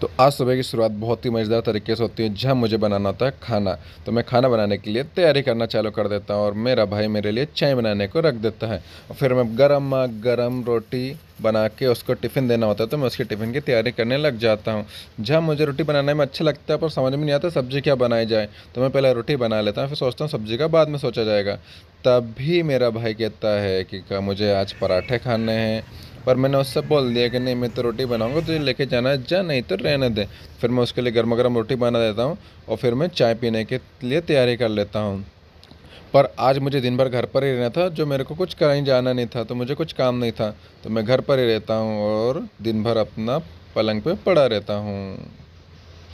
तो आज सुबह की शुरुआत बहुत ही मज़ेदार तरीके से होती है जहाँ मुझे बनाना होता है खाना तो मैं खाना बनाने के लिए तैयारी करना चालू कर देता हूँ और मेरा भाई मेरे लिए चाय बनाने को रख देता है और फिर मैं गर्म गर्म रोटी बना के उसको टिफ़िन देना होता है तो मैं उसके टिफ़िन की तैयारी करने लग जाता हूँ जहाँ मुझे रोटी बनाने में अच्छा लगता है पर समझ में नहीं आता सब्ज़ी क्या बनाई जाए तो मैं पहले रोटी बना लेता हूँ फिर सोचता हूँ सब्ज़ी का बाद में सोचा जाएगा तभी मेरा भाई कहता है कि मुझे आज पराठे खाने हैं पर मैंने उससे बोल दिया कि नहीं मैं तो रोटी बनाऊँगा तुझे लेके जाना है जा नहीं तो रहने दे फिर मैं उसके लिए गर्मा गर्म रोटी बना देता हूँ और फिर मैं चाय पीने के लिए तैयारी कर लेता हूँ पर आज मुझे दिन भर घर पर ही रहना था जो मेरे को कुछ कहीं जाना नहीं था तो मुझे कुछ काम नहीं था तो मैं घर पर ही रहता हूँ और दिन भर अपना पलंग पे पड़ा रहता हूँ